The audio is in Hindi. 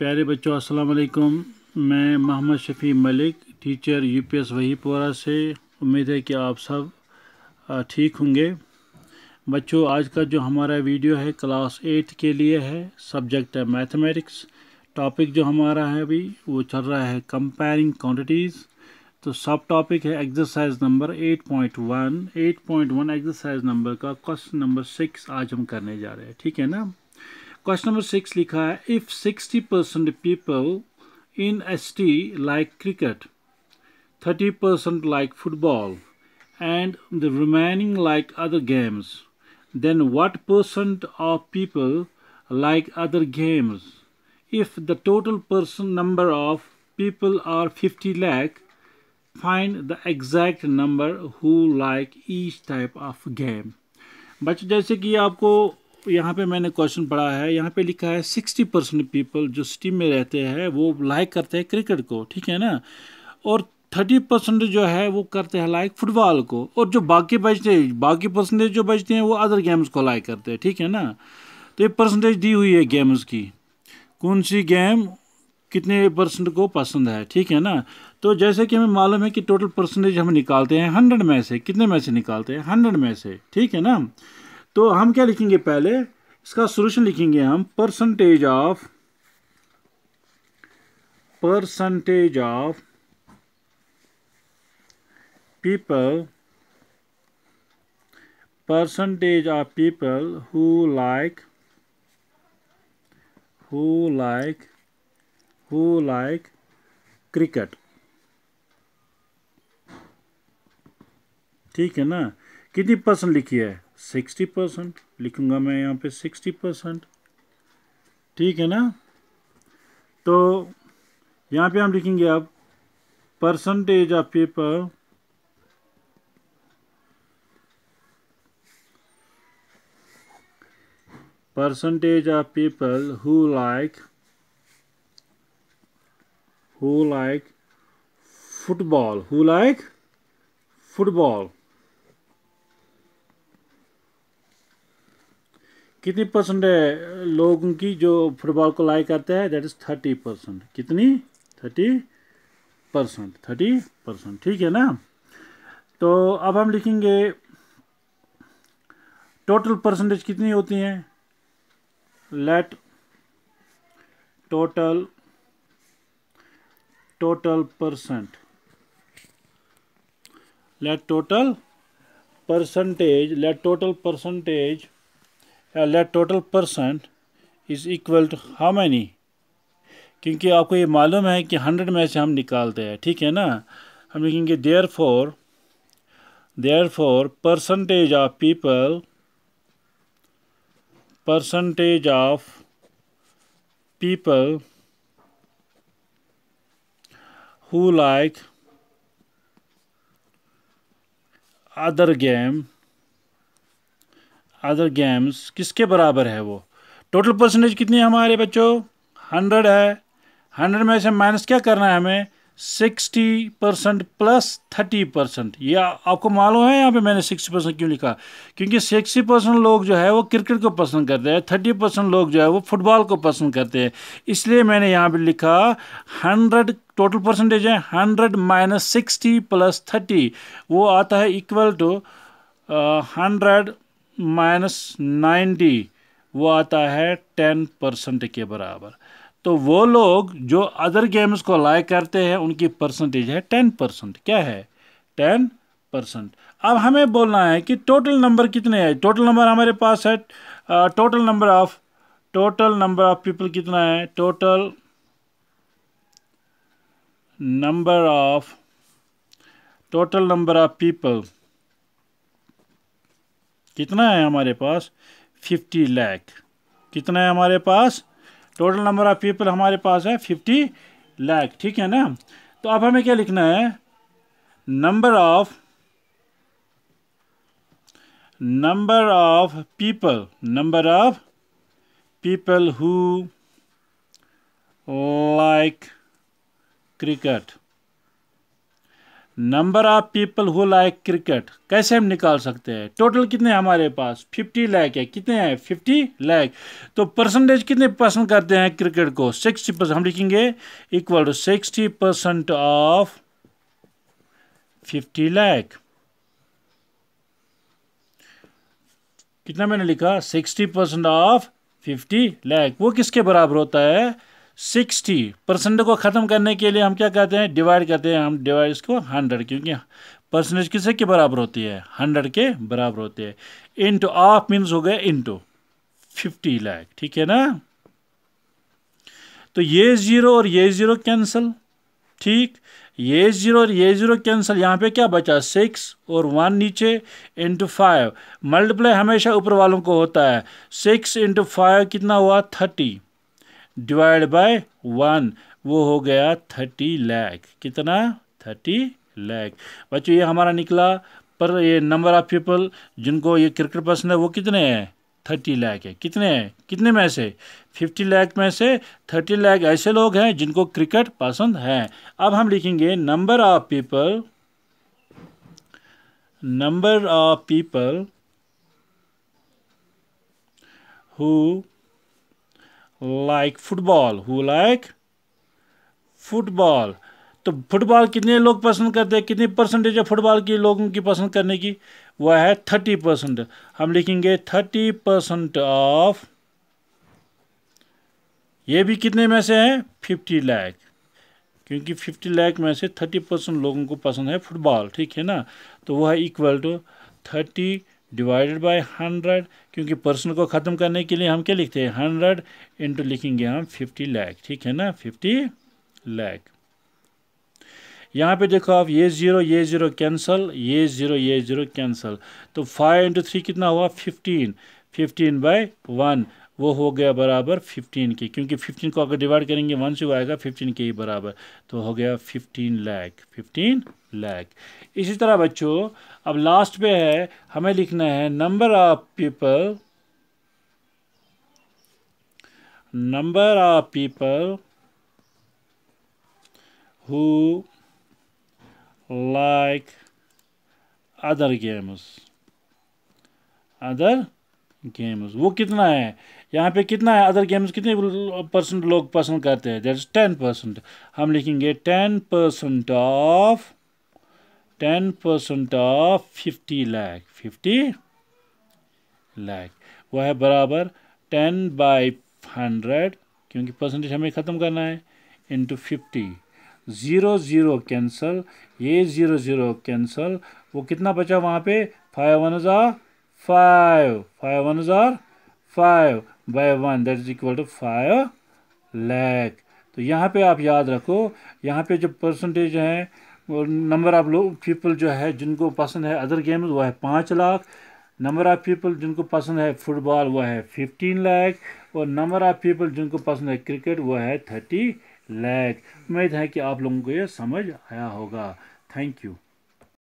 प्यारे बच्चों अस्सलाम वालेकुम मैं मोहम्मद शफ़ी मलिक टीचर यूपीएस वहीपुरा से उम्मीद है कि आप सब ठीक होंगे बच्चों आज का जो हमारा वीडियो है क्लास एट के लिए है सब्जेक्ट है मैथमेटिक्स टॉपिक जो हमारा है अभी वो चल रहा है कंपेयरिंग क्वांटिटीज़ तो सब टॉपिक है exercise number eight point one eight point one exercise number का क्वेश्चन नंबर सिक्स आज हम करने जा रहे हैं ठीक है ना क्वेश्चन नंबर सिक्स लिखा है if sixty percent people in S T like cricket thirty percent like football and the remaining like other games then what percent of people like other games if the total percent number of people are fifty lakh find the exact number who like each type of game बच जैसे कि आपको यहाँ पे मैंने क्वेश्चन पढ़ा है यहाँ पे लिखा है सिक्सटी परसेंट पीपल जो सिटी में रहते हैं वो लाइक करते हैं क्रिकेट को ठीक है ना और थर्टी परसेंट जो है वो करते हैं लाइक फुटबॉल को और जो बाकी बचते हैं बाकी परसेंटेज जो बचते हैं वो अदर गेम्स को लाइक करते हैं ठीक है ना तो ये परसेंटेज दी हुई है गेम्स की कौन सी गेम कितने परसेंट को पसंद है ठीक है ना तो जैसे कि हमें मालूम है कि टोटल परसेंटेज हम निकालते हैं हंड्रेड में से कितने में से निकालते हैं हंड्रेड में से ठीक है ना तो हम क्या लिखेंगे पहले इसका सोल्यूशन लिखेंगे हम percentage of percentage of people percentage of people who like who like who like cricket ठीक है ना कितनी परसेंट लिखी है सिक्सटी परसेंट लिखूँगा मैं यहाँ पे सिक्सटी परसेंट ठीक है ना तो यहाँ पे हम लिखेंगे अब percentage of paper percentage of people who like who like football who like football कितनी परसेंट है लोगों की जो फुटबॉल को लाइक करते हैं दैट इज़ थर्टी परसेंट कितनी थर्टी परसेंट थर्टी परसेंट ठीक है ना तो अब हम लिखेंगे टोटल परसेंटेज कितनी होती हैं let total total percent let total percentage let total percentage let total percent is equal to how many क्योंकि आपको ये मालूम है कि हंड्रेड में से हम निकालते हैं ठीक है ना हम लिखेंगे therefore therefore percentage of people percentage of people who like other game other games किसके बराबर है वो टोटल परसेंटेज कितनी है हमारे बच्चों हंड्रेड है हंड्रेड में से माइनस क्या करना है हमें sixty percent plus thirty percent ये आपको मालूम है यहाँ पे मैंने सिक्सटी परसेंट क्यों लिखा क्योंकि सिक्सटी परसेंट लोग जो है वो क्रिकेट को पसंद करते हैं थर्टी परसेंट लोग जो है वो फुटबॉल को पसंद करते हैं इसलिए मैंने यहाँ पे लिखा हंड्रेड टोटल परसेंटेज है hundred minus sixty plus thirty वो आता है equal to hundred minus ninety वो आता है टेन परसेंट के बराबर तो वो लोग जो अदर गेम्स को लाइक करते हैं उनकी परसेंटेज है टेन परसेंट क्या है टेन परसेंट अब हमें बोलना है कि टोटल नंबर कितने हैं टोटल नंबर हमारे पास है total number of total number of people कितना है total number of total number of people कितना है हमारे पास फिफ्टी लैख कितना है हमारे पास टोटल नंबर ऑफ़ पीपल हमारे पास है फिफ्टी लैख ठीक है ना तो अब हमें क्या लिखना है number of number of people number of people who like cricket number of people who like cricket कैसे हम निकाल सकते हैं टोटल कितने हमारे पास फिफ्टी लैक है कितने हैं फिफ्टी लैक तो परसेंटेज कितने पसंद करते हैं क्रिकेट को सिक्सटी परसेंट हम लिखेंगे equal to sixty percent of fifty lakh कितना मैंने लिखा sixty percent of fifty lakh वो किसके बराबर होता है सिक्सटी परसेंट को ख़त्म करने के लिए हम क्या कहते हैं डिवाइड करते हैं हम डिवाइड इसको हंड्रेड क्योंकि परसेंटेज किसे के बराबर होती है हंड्रेड के बराबर होती है इंटू ऑफ मीन्स हो गए इंटू फिफ्टी लैख ठीक है ना तो ये ज़ीरो और ये ज़ीरो कैंसिल ठीक ये ज़ीरो और ये ज़ीरो कैंसिल यहाँ पे क्या बचा सिक्स और वन नीचे इंटू फाइव मल्टीप्लाई हमेशा ऊपर वालों को होता है सिक्स इंटू फाइव कितना हुआ थर्टी डिवाइड बाय वन वो हो गया थर्टी लैख कितना थर्टी लैख बच्चों ये हमारा निकला पर ये नंबर ऑफ पीपल जिनको ये क्रिकेट पसंद है वो कितने हैं थर्टी लैख है कितने हैं कितने में से फिफ्टी लैख में से थर्टी लैख ऐसे लोग हैं जिनको क्रिकेट पसंद है अब हम लिखेंगे number of people number of people who like football who like football तो फुटबॉल कितने लोग पसंद करते हैं कितनी परसेंटेज है फुटबॉल की लोगों की पसंद करने की वह है थर्टी परसेंट हम लिखेंगे थर्टी परसेंट ऑफ ये भी कितने में से है फिफ्टी लाख क्योंकि फिफ्टी लैख में से थर्टी परसेंट लोगों को पसंद है फुटबॉल ठीक है ना तो वह है equal to thirty divided by hundred क्योंकि पर्सन को ख़त्म करने के लिए हम क्या लिखते हैं हंड्रेड इंटू लिखेंगे हम फिफ्टी लैख ठीक है ना फिफ्टी लैख यहाँ पे देखो आप ये ज़ीरो ये ज़ीरो कैंसल ये ज़ीरो ये ज़ीरो कैंसल तो फाइव इंटू थ्री कितना हुआ फिफ्टीन फिफ्टीन बाई वन वो हो गया बराबर फिफ्टीन के क्योंकि फिफ्टीन को अगर डिवाइड करेंगे वन से वो आएगा फिफ्टीन के ही बराबर तो हो गया फिफ्टीन लाख फिफ्टीन लाख इसी तरह बच्चों अब लास्ट पे है हमें लिखना है number of people number of people who like other games other games वो कितना है यहाँ पे कितना है अदर गेम्स कितने परसेंट लोग पसंद करते हैं दैट टेन परसेंट हम लिखेंगे ten percent of ten percent of fifty lakh fifty lakh वह है बराबर टेन बाई हंड्रेड क्योंकि परसेंटेज हमें ख़त्म करना है into fifty zero zero cancel ये ज़ीरो ज़ीरो कैंसल वो कितना बचा वहाँ पे five one zero five five one zero five by one that is equal to five lakh तो यहाँ पे आप याद रखो यहाँ पे जो परसेंटेज है नंबर ऑफ़ लोग पीपल जो है जिनको पसंद है अदर गेम्स वो है पाँच लाख नंबर ऑफ़ पीपल जिनको पसंद है फुटबॉल वो है फिफ्टीन लैख और नंबर ऑफ़ पीपल जिनको पसंद है क्रिकेट वो है थर्टी लैख उम्मीद है कि आप लोगों को ये समझ आया होगा थैंक यू